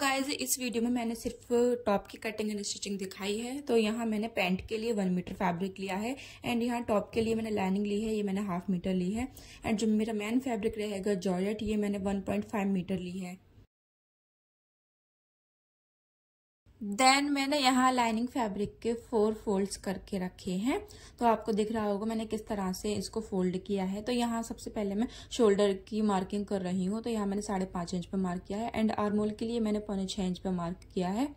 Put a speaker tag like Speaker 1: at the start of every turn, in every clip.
Speaker 1: guys इस video में मैंने सिर्फ टॉप की कटिंग एंड स्टिचिंग दिखाई है तो यहाँ मैंने पैंट के लिए वन मीटर फैब्रिक लिया है एंड यहाँ टॉप के लिए मैंने लाइनिंग ली है ये मैंने हाफ मीटर ली है एंड जो मेरा मेन फैब्रिक रहेगा जॉयट ये मैंने वन पॉइंट फाइव मीटर ली है
Speaker 2: देन मैंने
Speaker 1: यहाँ लाइनिंग फैब्रिक के फोर फोल्ड्स करके रखे हैं तो आपको दिख रहा होगा मैंने किस तरह से इसको फोल्ड किया है तो यहाँ सबसे पहले मैं शोल्डर की मार्किंग कर रही हूँ तो यहाँ मैंने साढ़े
Speaker 2: पाँच इंच पर मार्क किया है एंड आर्मोल के लिए मैंने पौने छः इंच पर मार्क किया है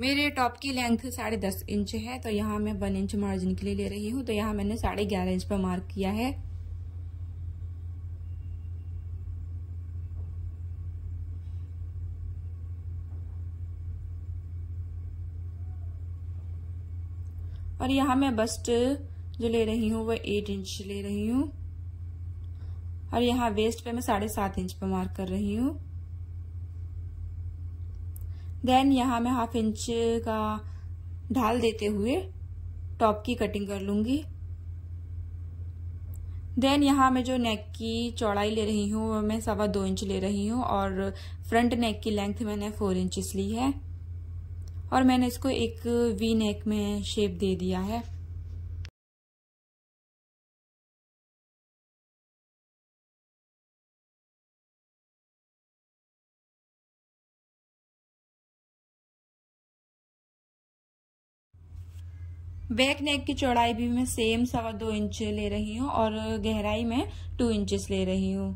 Speaker 2: मेरे टॉप की लेंथ साढ़े दस इंच है तो यहाँ मैं वन इंच
Speaker 1: मार्जिन के लिए ले रही हूँ तो यहाँ मैंने साढ़े ग्यारह इंच पर मार्क किया है और यहाँ मैं बस्ट जो ले रही हूँ वो एट इंच ले रही हूँ और यहाँ वेस्ट पे मैं साढ़े सात इंच पे मार्क कर रही हूँ देन यहाँ मैं हाफ इंच का ढाल देते हुए टॉप की कटिंग कर लूँगी देन यहाँ मैं जो नेक की चौड़ाई ले रही हूँ वह मैं सवा दो इंच ले रही हूँ और फ्रंट नेक की लेंथ मैंने फोर इंचेस
Speaker 2: ली है और मैंने इसको एक वी नेक में शेप दे दिया है बैक नेक
Speaker 1: की चौड़ाई भी मैं सेम सवा दो इंच ले रही हूँ और गहराई में टू इंचेस ले रही
Speaker 2: हूँ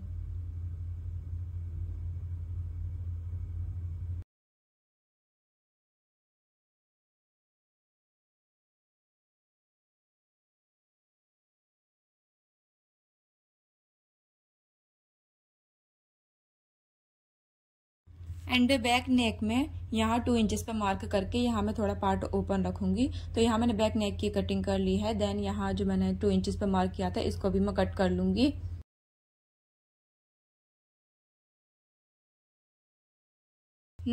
Speaker 2: एंड बैक नेक में
Speaker 1: यहाँ टू इंचेस पर मार्क करके यहाँ मैं थोड़ा पार्ट ओपन रखूंगी तो यहाँ मैंने बैक नेक की कटिंग
Speaker 2: कर ली है देन यहाँ जो मैंने टू इंचेस पर मार्क किया था इसको भी मैं कट कर लूंगी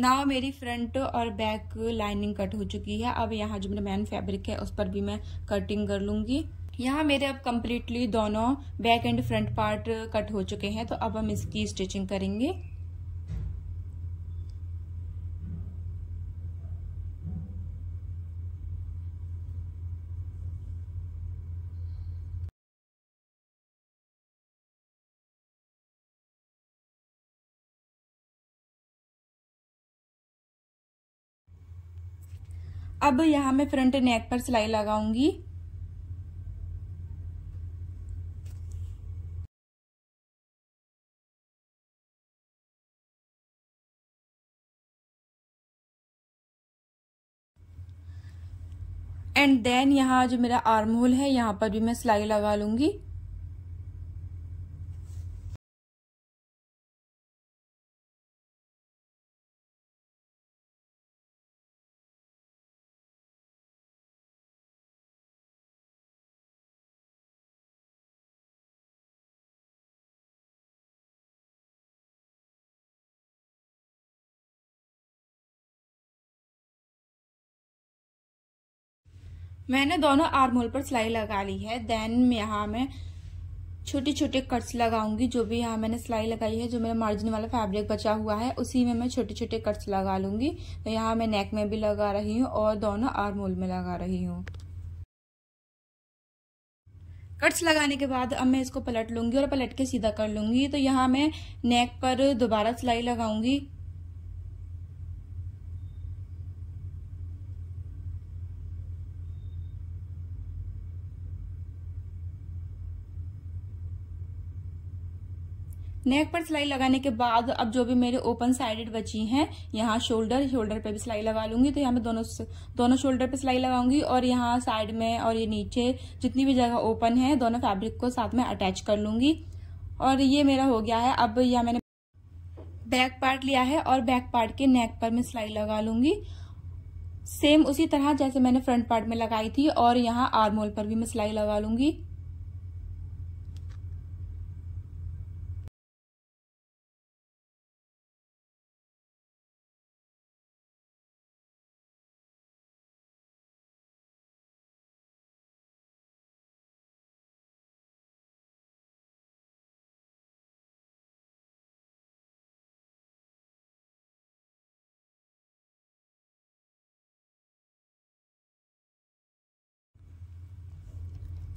Speaker 2: नाव मेरी फ्रंट और बैक लाइनिंग कट हो चुकी है अब यहाँ जो मेरा मैन फैब्रिक है उस पर भी मैं
Speaker 1: कटिंग कर लूंगी यहाँ मेरे अब कम्प्लीटली दोनों back and front part cut हो चुके हैं तो अब हम इसकी स्टिचिंग करेंगे
Speaker 2: अब यहां मैं फ्रंट नेक पर सिलाई लगाऊंगी एंड देन यहाँ जो मेरा आर्म होल है यहाँ पर भी मैं सिलाई लगा लूंगी मैंने दोनों आर्म
Speaker 1: होल पर सिलाई लगा ली है देन यहाँ मैं छोटे छोटे कट्स लगाऊंगी जो भी यहाँ मैंने सिलाई लगाई है जो मेरा मार्जिन वाला फैब्रिक बचा हुआ है उसी में मैं छोटे छोटे कट्स लगा लूंगी तो यहाँ मैं नेक में भी लगा रही हूँ और दोनों आर्म होल में लगा रही हूँ कट्स लगाने के बाद अब मैं इसको पलट लूंगी और पलट के सीधा कर लूंगी तो यहाँ मैं नेक पर दोबारा सिलाई लगाऊंगी नेक पर सिलाई लगाने के बाद अब जो भी मेरे ओपन साइडेड बची हैं यहाँ शोल्डर शोल्डर पे भी सिलाई लगा लूंगी तो यहाँ मैं दोनों दोनों शोल्डर पे सिलाई लगाऊंगी और यहाँ साइड में और ये नीचे जितनी भी जगह ओपन है दोनों फैब्रिक को साथ में अटैच कर लूंगी और ये मेरा हो गया है अब यह मैंने बैक पार्ट लिया है और बैक पार्ट के नेक पर मैं सिलाई लगा लूंगी सेम उसी तरह जैसे मैंने फ्रंट पार्ट में लगाई थी और यहाँ आर्मोल पर भी मैं
Speaker 2: सिलाई लगा लूंगी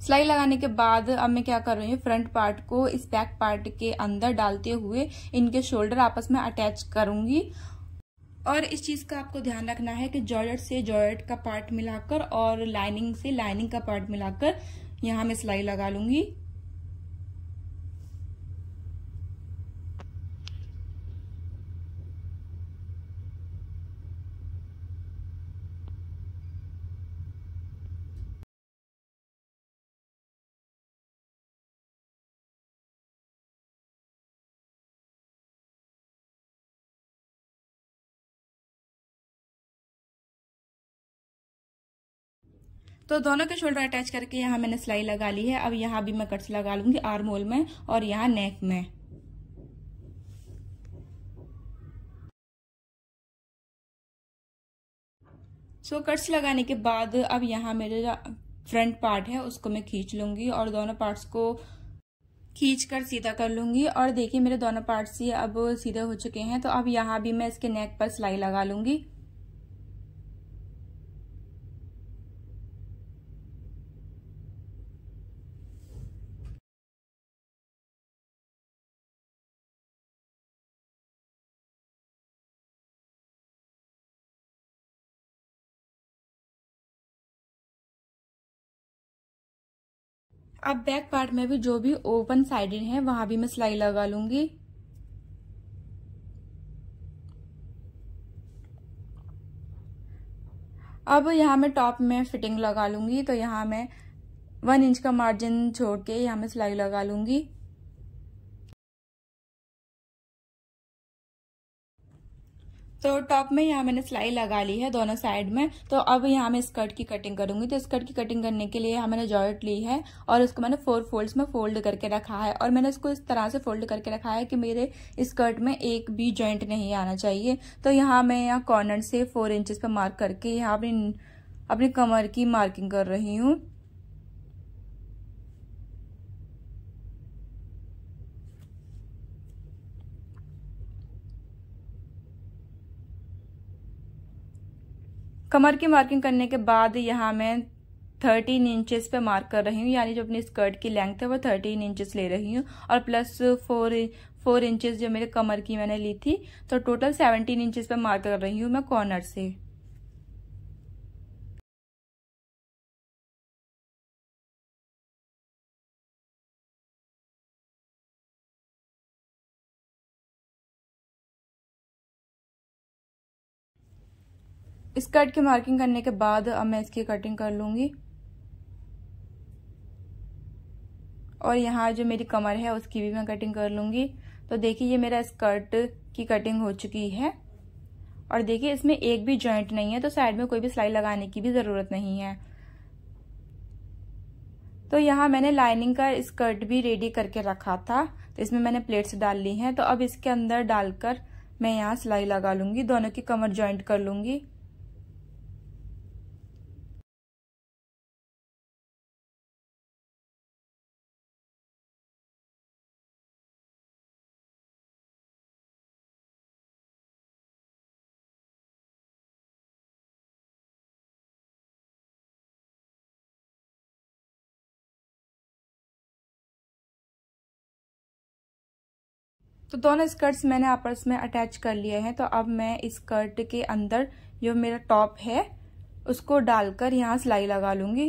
Speaker 2: सिलाई लगाने के बाद अब मैं क्या कर रही हूँ फ्रंट पार्ट को इस बैक पार्ट के
Speaker 1: अंदर डालते हुए इनके शोल्डर आपस में अटैच करूंगी और इस चीज़ का आपको ध्यान रखना है कि जॉयट से जॉयट का पार्ट मिलाकर और लाइनिंग से लाइनिंग का पार्ट मिलाकर यहाँ मैं सिलाई लगा लूंगी
Speaker 2: तो दोनों के शोल्डर अटैच
Speaker 1: करके यहाँ मैंने सिलाई लगा ली है अब यहाँ भी मैं कट्स लगा लूंगी आर्म होल में और यहाँ नेक में
Speaker 2: सो so, कट्स लगाने के बाद अब यहाँ मेरे जो फ्रंट
Speaker 1: पार्ट है उसको मैं खींच लूंगी और दोनों पार्ट्स को खींच कर सीधा कर लूंगी और देखिए मेरे दोनों पार्ट्स ये अब सीधे हो चुके हैं तो अब यहाँ भी मैं इसके नेक पर सिलाई लगा लूंगी
Speaker 2: अब बैक पार्ट में भी जो भी ओपन साइडेड है वहां भी मैं सिलाई लगा
Speaker 1: लूंगी अब यहाँ मैं टॉप में फिटिंग लगा लूंगी तो यहाँ मैं वन इंच का मार्जिन छोड़ के यहाँ मैं सिलाई लगा लूंगी
Speaker 2: तो टॉप में यहाँ मैंने
Speaker 1: सिलाई लगा ली है दोनों साइड में तो अब यहाँ मैं स्कर्ट की कटिंग करूंगी तो स्कर्ट की कटिंग करने के लिए यहाँ मैंने जॉइट ली है और उसको मैंने फोर फोल्ड्स में फोल्ड करके रखा है और मैंने इसको इस तरह से फोल्ड करके रखा है कि मेरे स्कर्ट में एक भी जॉइंट नहीं आना चाहिए तो यहाँ मैं यहाँ कॉर्नर से फोर इंचज पर मार्क करके यहाँ अपनी अपनी कमर की मार्किंग कर रही हूँ कमर की मार्किंग करने के बाद यहाँ मैं थर्टीन इंचेस पे मार्क कर रही हूँ यानी जो अपनी स्कर्ट की लेंथ है वो थर्टीन इंचेस ले रही हूँ और प्लस फोर फोर इंचेस जो मेरे कमर की मैंने ली थी तो टोटल सेवनटीन इंचेस पे मार्क कर रही हूँ मैं
Speaker 2: कॉर्नर से इस कट की मार्किंग करने के बाद अब मैं इसकी कटिंग कर लूँगी
Speaker 1: और यहाँ जो मेरी कमर है उसकी भी मैं कटिंग कर लूँगी तो देखिए ये मेरा स्कर्ट की कटिंग हो चुकी है और देखिए इसमें एक भी जॉइंट नहीं है तो साइड में कोई भी सिलाई लगाने की भी ज़रूरत नहीं है तो यहाँ मैंने लाइनिंग का स्कर्ट भी रेडी करके रखा था तो इसमें मैंने प्लेट्स डाल ली हैं तो अब इसके अंदर डालकर मैं यहाँ सिलाई लगा लूँगी दोनों की कमर जॉइंट कर
Speaker 2: लूँगी तो दोनों स्कर्ट्स मैंने आपस में अटैच कर लिए हैं तो अब मैं इस स्कर्ट के अंदर
Speaker 1: जो मेरा टॉप है उसको डालकर यहाँ सिलाई लगा लूँगी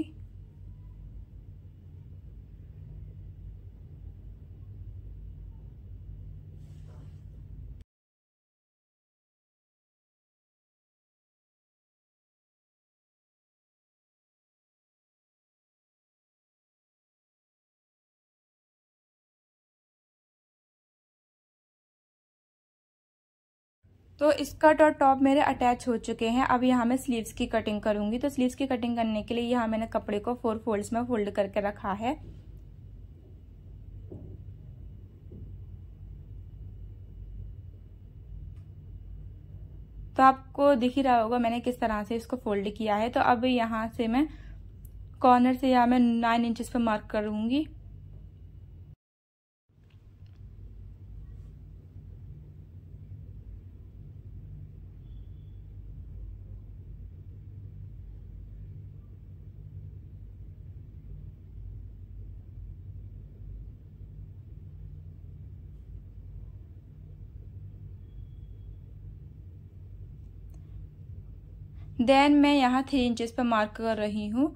Speaker 2: तो स्कर्ट और टॉप मेरे अटैच
Speaker 1: हो चुके हैं अब यहाँ मैं स्लीव्स की कटिंग करूँगी तो स्लीव्स की कटिंग करने के लिए यहाँ मैंने कपड़े को फोर फोल्ड्स में फोल्ड करके रखा है तो आपको दिख ही रहा होगा मैंने किस तरह से इसको फोल्ड किया है तो अब यहाँ से मैं कॉर्नर से यहाँ मैं नाइन इंचेस पर मार्क करूँगी देन मैं यहाँ थ्री इंचेस पर मार्क कर रही हूँ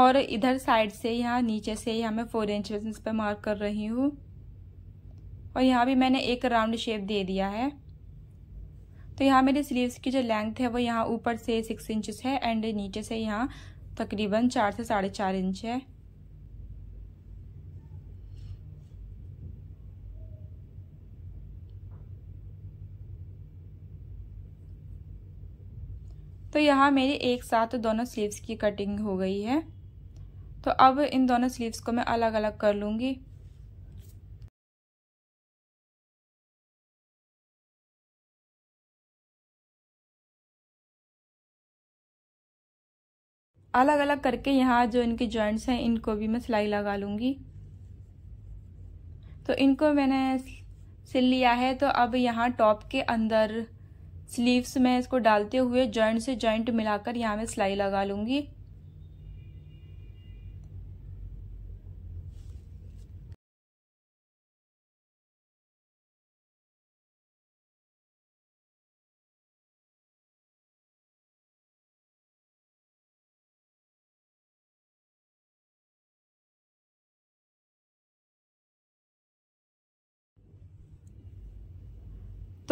Speaker 1: और इधर साइड से यहाँ नीचे से यहाँ मैं फोर इंचेस पर मार्क कर रही हूँ और यहाँ भी मैंने एक राउंड शेप दे दिया है तो यहाँ मेरे स्लीव्स की जो लेंथ है वो यहाँ ऊपर से सिक्स इंचेस है एंड नीचे से यहाँ तकरीबन चार से साढ़े चार इंच है तो यहाँ मेरी एक साथ दोनों स्लीव्स की कटिंग हो गई है तो
Speaker 2: अब इन दोनों स्लीव्स को मैं अलग अलग कर लूँगी अलग अलग करके यहाँ जो इनके जॉइंट्स हैं
Speaker 1: इनको भी मैं सिलाई लगा लूँगी तो इनको मैंने सिल लिया है तो अब यहाँ टॉप के अंदर स्लीव्स में इसको डालते हुए जॉइंट से जॉइंट मिलाकर यहाँ में सिलाई लगा लूँगी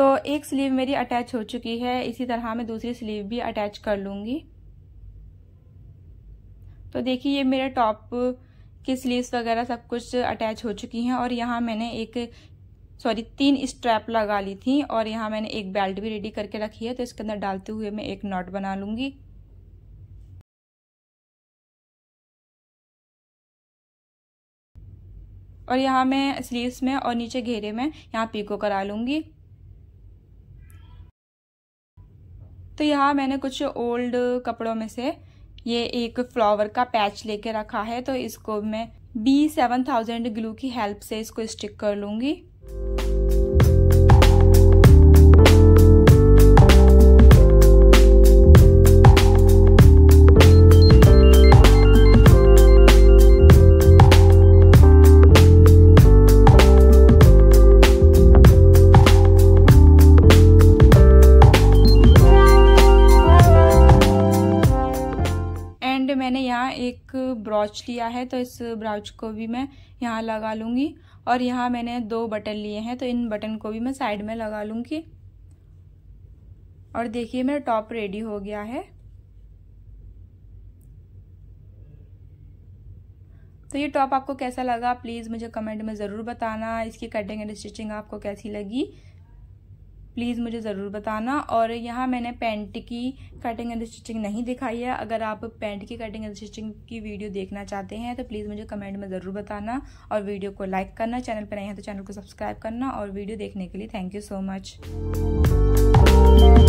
Speaker 2: तो एक स्लीव मेरी अटैच हो चुकी है इसी तरह मैं दूसरी
Speaker 1: स्लीव भी अटैच कर लूँगी तो देखिए ये मेरे टॉप की स्लीव्स वगैरह सब कुछ अटैच हो चुकी हैं और यहाँ मैंने एक सॉरी तीन स्ट्रैप लगा ली थी और यहाँ मैंने एक बेल्ट भी रेडी करके रखी है तो इसके अंदर डालते हुए मैं
Speaker 2: एक नॉट बना लूँगी और यहाँ मैं स्लीव्स में और नीचे घेरे में यहाँ
Speaker 1: पीको करा लूँगी तो यहाँ मैंने कुछ ओल्ड कपड़ों में से ये एक फ्लावर का पैच लेके रखा है तो इसको मैं बी सेवन थाउजेंड ग्लू की हेल्प से इसको स्टिक कर लूँगी ब्राउच लिया है तो इस ब्राउच को भी मैं यहाँ लगा लूँगी और यहाँ मैंने दो बटन लिए हैं तो इन बटन को भी मैं साइड में लगा लूँगी और देखिए मेरा टॉप रेडी हो गया है तो ये टॉप आपको कैसा लगा प्लीज़ मुझे कमेंट में ज़रूर बताना इसकी कटिंग एंड स्टिचिंग आपको कैसी लगी प्लीज़ मुझे ज़रूर बताना और यहाँ मैंने पेंट की कटिंग एंड स्टिचिंग नहीं दिखाई है अगर आप पेंट की कटिंग एंड स्टिचिंग की वीडियो देखना चाहते हैं तो प्लीज़ मुझे कमेंट में ज़रूर बताना और वीडियो को लाइक करना चैनल पर नहीं है तो चैनल को सब्सक्राइब करना और
Speaker 2: वीडियो देखने के लिए थैंक यू सो मच